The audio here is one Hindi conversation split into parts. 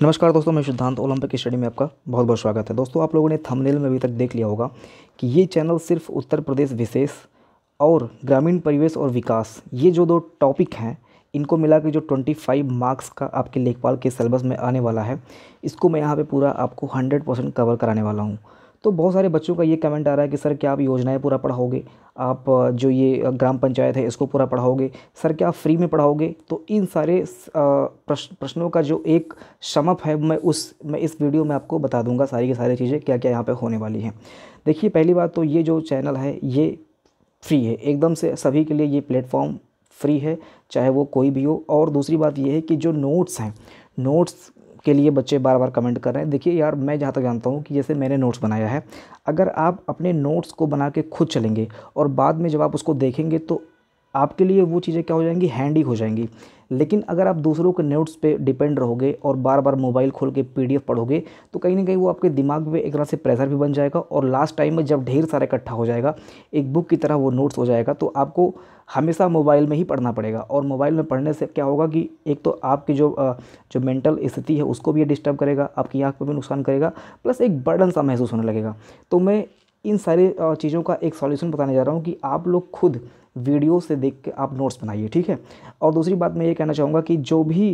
नमस्कार दोस्तों मैं सिद्धांत ओलंपिक स्टडी में आपका बहुत बहुत स्वागत है दोस्तों आप लोगों ने थंबनेल में अभी तक देख लिया होगा कि ये चैनल सिर्फ उत्तर प्रदेश विशेष और ग्रामीण परिवेश और विकास ये जो दो टॉपिक हैं इनको मिला के जो 25 मार्क्स का आपके लेखपाल के सिलेबस में आने वाला है इसको मैं यहाँ पर पूरा आपको हंड्रेड परसेंट कवर कराने वाला हूँ तो बहुत सारे बच्चों का ये कमेंट आ रहा है कि सर क्या आप योजनाएं पूरा पढ़ाओगे आप जो ये ग्राम पंचायत है इसको पूरा पढ़ाओगे सर क्या आप फ्री में पढ़ाओगे तो इन सारे प्रश्न प्रश्नों का जो एक शमप है मैं उस मैं इस वीडियो में आपको बता दूंगा सारी की सारी चीज़ें क्या क्या यहाँ पर होने वाली हैं देखिए पहली बात तो ये जो चैनल है ये फ्री है एकदम से सभी के लिए ये प्लेटफॉर्म फ्री है चाहे वो कोई भी हो और दूसरी बात ये है कि जो नोट्स हैं नोट्स के लिए बच्चे बार बार कमेंट कर रहे हैं देखिए यार मैं जहाँ तक जानता हूँ कि जैसे मैंने नोट्स बनाया है अगर आप अपने नोट्स को बना के खुद चलेंगे और बाद में जब आप उसको देखेंगे तो आपके लिए वो चीज़ें क्या हो जाएंगी हैंडी हो जाएंगी लेकिन अगर आप दूसरों के नोट्स पे डिपेंड रहोगे और बार बार मोबाइल खोल के पीडीएफ पढ़ोगे तो कहीं ना कहीं वो आपके दिमाग में एक तरह से प्रेशर भी बन जाएगा और लास्ट टाइम में जब ढेर सारा इकट्ठा हो जाएगा एक बुक की तरह वो नोट्स हो जाएगा तो आपको हमेशा मोबाइल में ही पढ़ना पड़ेगा और मोबाइल में पढ़ने से क्या होगा कि एक तो आपकी जो जो मेंटल स्थिति है उसको भी ये डिस्टर्ब करेगा आपकी आँख पर भी नुकसान करेगा प्लस एक बर्डन सा महसूस होने लगेगा तो मैं इन सारे चीज़ों का एक सॉल्यूशन बताने जा रहा हूँ कि आप लोग खुद वीडियो से देख के आप नोट्स बनाइए ठीक है और दूसरी बात मैं ये कहना चाहूँगा कि जो भी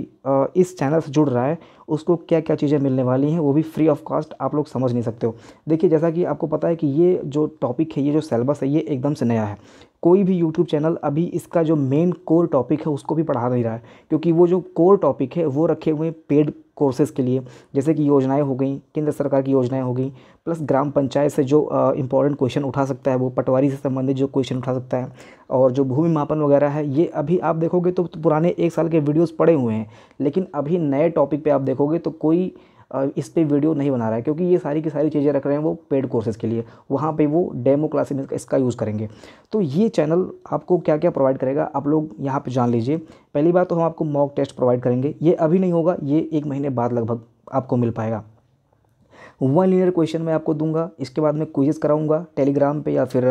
इस चैनल से जुड़ रहा है उसको क्या क्या चीज़ें मिलने वाली हैं वो भी फ्री ऑफ कॉस्ट आप लोग समझ नहीं सकते हो देखिए जैसा कि आपको पता है कि ये जो टॉपिक है ये जो सेलेबस है ये एकदम से नया है कोई भी यूट्यूब चैनल अभी इसका जो मेन कोर टॉपिक है उसको भी पढ़ा नहीं रहा है क्योंकि वो जो कोर टॉपिक है वो रखे हुए पेड कोर्सेज़ के लिए जैसे कि योजनाएं हो गई केंद्र सरकार की योजनाएं हो गई प्लस ग्राम पंचायत से जो इंपॉर्टेंट क्वेश्चन उठा सकता है वो पटवारी से संबंधित जो क्वेश्चन उठा सकता है और जो भूमि मापन वगैरह है ये अभी आप देखोगे तो पुराने एक साल के वीडियोज़ पड़े हुए हैं लेकिन अभी नए टॉपिक पर आप देखोगे तो कोई इस पर वीडियो नहीं बना रहा है क्योंकि ये सारी की सारी चीज़ें रख रहे हैं वो पेड कोर्सेज के लिए वहाँ पर वो डेमो क्लासेज में इसका यूज़ करेंगे तो ये चैनल आपको क्या क्या प्रोवाइड करेगा आप लोग यहाँ पर जान लीजिए पहली बात तो हम आपको मॉक टेस्ट प्रोवाइड करेंगे ये अभी नहीं होगा ये एक महीने बाद लगभग आपको मिल पाएगा वन लीनियर क्वेश्चन मैं आपको दूंगा इसके बाद मैं क्विजेस कराऊंगा टेलीग्राम पे या फिर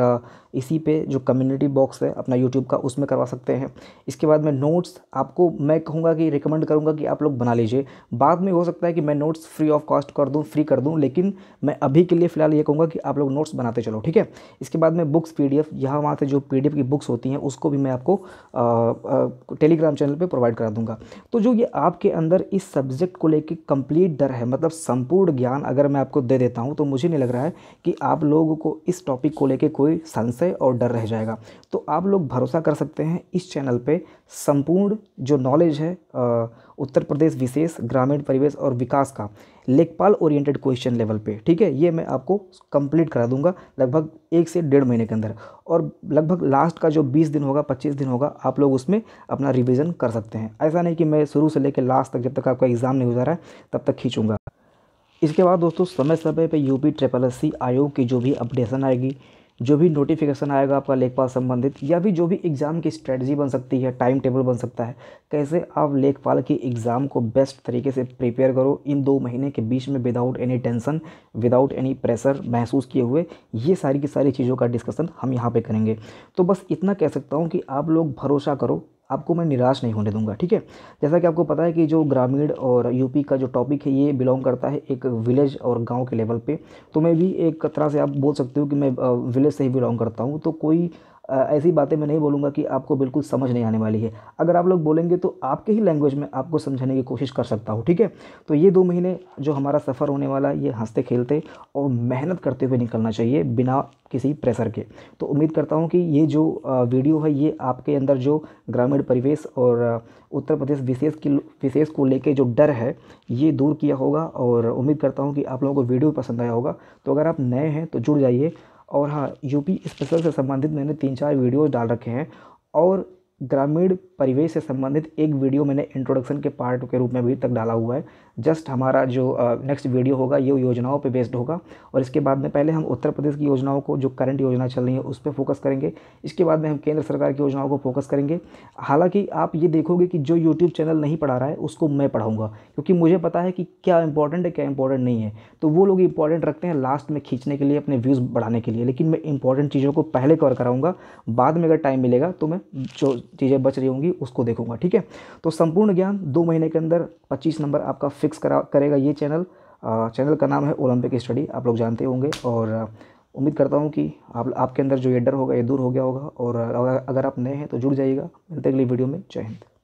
इसी पे जो कम्युनिटी बॉक्स है अपना यूट्यूब का उसमें करवा सकते हैं इसके बाद मैं नोट्स आपको मैं कहूँगा कि रिकमेंड करूँगा कि आप लोग बना लीजिए बाद में हो सकता है कि मैं नोट्स फ्री ऑफ कॉस्ट कर दूँ फ्री कर दूँ लेकिन मैं अभी के लिए फ़िलहाल ये कहूँगा कि आप लोग नोट्स बनाते चलो ठीक है इसके बाद में बुक्स पी डी यहाँ वहाँ से जो पी की बुक्स होती हैं उसको भी मैं आपको टेलीग्राम चैनल पर प्रोवाइड करा दूँगा तो जो ये आपके अंदर इस सब्जेक्ट को लेकर कंप्लीट डर है मतलब संपूर्ण ज्ञान अगर मैं मैं आपको दे देता हूँ तो मुझे नहीं लग रहा है कि आप लोगों को इस टॉपिक को लेके कोई संशय और डर रह जाएगा तो आप लोग भरोसा कर सकते हैं इस चैनल पे संपूर्ण जो नॉलेज है उत्तर प्रदेश विशेष ग्रामीण परिवेश और विकास का लेखपाल ओरिएंटेड क्वेश्चन लेवल पे ठीक है ये मैं आपको कंप्लीट करा दूंगा लगभग एक से डेढ़ महीने के अंदर और लगभग लास्ट का जो 20 दिन होगा 25 दिन होगा आप लोग उसमें अपना रिवीजन कर सकते हैं ऐसा नहीं कि मैं शुरू से लेकर लास्ट तक जब तक आपका एग्ज़ाम नहीं गुजारा है तब तक खींचूँगा इसके बाद दोस्तों समय समय पर यू पी ट्रिपल एस आयोग की जो भी अपडेशन आएगी जो भी नोटिफिकेशन आएगा आपका लेखपाल संबंधित या भी जो भी एग्ज़ाम की स्ट्रेटजी बन सकती है टाइम टेबल बन सकता है कैसे आप लेखपाल की एग्ज़ाम को बेस्ट तरीके से प्रिपेयर करो इन दो महीने के बीच में without any tension without any pressure महसूस किए हुए ये सारी की सारी चीज़ों का डिस्कशन हम यहाँ पर करेंगे तो बस इतना कह सकता हूँ कि आप लोग भरोसा करो आपको मैं निराश नहीं होने दूंगा ठीक है जैसा कि आपको पता है कि जो ग्रामीण और यूपी का जो टॉपिक है ये बिलोंग करता है एक विलेज और गांव के लेवल पे तो मैं भी एक तरह से आप बोल सकते हो कि मैं विलेज से ही बिलोंग करता हूँ तो कोई ऐसी बातें मैं नहीं बोलूँगा कि आपको बिल्कुल समझ नहीं आने वाली है अगर आप लोग बोलेंगे तो आपके ही लैंग्वेज में आपको समझाने की कोशिश कर सकता हूँ ठीक है तो ये दो महीने जो हमारा सफ़र होने वाला है ये हंसते खेलते और मेहनत करते हुए निकलना चाहिए बिना किसी प्रेशर के तो उम्मीद करता हूँ कि ये जो वीडियो है ये आपके अंदर जो ग्रामीण परिवेश और उत्तर प्रदेश विशेष की विशेष को लेके जो डर है ये दूर किया होगा और उम्मीद करता हूँ कि आप लोगों को वीडियो पसंद आया होगा तो अगर आप नए हैं तो जुड़ जाइए और हाँ यूपी स्पेशल से संबंधित मैंने तीन चार वीडियोज़ डाल रखे हैं और ग्रामीण परिवेश से संबंधित एक वीडियो मैंने इंट्रोडक्शन के पार्ट के रूप में अभी तक डाला हुआ है जस्ट हमारा जो नेक्स्ट वीडियो होगा ये योजनाओं पे बेस्ड होगा और इसके बाद में पहले हम उत्तर प्रदेश की योजनाओं को जो करंट योजना चल रही है उस पर फोकस करेंगे इसके बाद में हम केंद्र सरकार की योजनाओं को फोकस करेंगे हालाँकि आप ये देखोगे कि जो यूट्यूब चैनल नहीं पढ़ा रहा है उसको मैं पढ़ाऊँगा क्योंकि मुझे पता है कि क्या इंपॉर्टेंट है क्या इंपॉर्टेंट नहीं है तो वो लोग इंपॉर्टेंट रखते हैं लास्ट में खींचने के लिए अपने व्यूज़ बढ़ाने के लिए लेकिन मैं इंपॉर्टेंट चीज़ों को पहले कवर कराऊँगा बाद में अगर टाइम मिलेगा तो मैं जो चीज़ें बच रही होंगी उसको देखूंगा ठीक है तो संपूर्ण ज्ञान दो महीने के अंदर पच्चीस नंबर आपका फिक्स करा करेगा ये चैनल चैनल का नाम है ओलंपिक स्टडी आप लोग जानते होंगे और उम्मीद करता हूँ कि आप आपके अंदर जो ये डर होगा ये दूर हो गया होगा और अगर आप नए हैं तो जुड़ जाइएगा मिलते अगली वीडियो में जय हिंद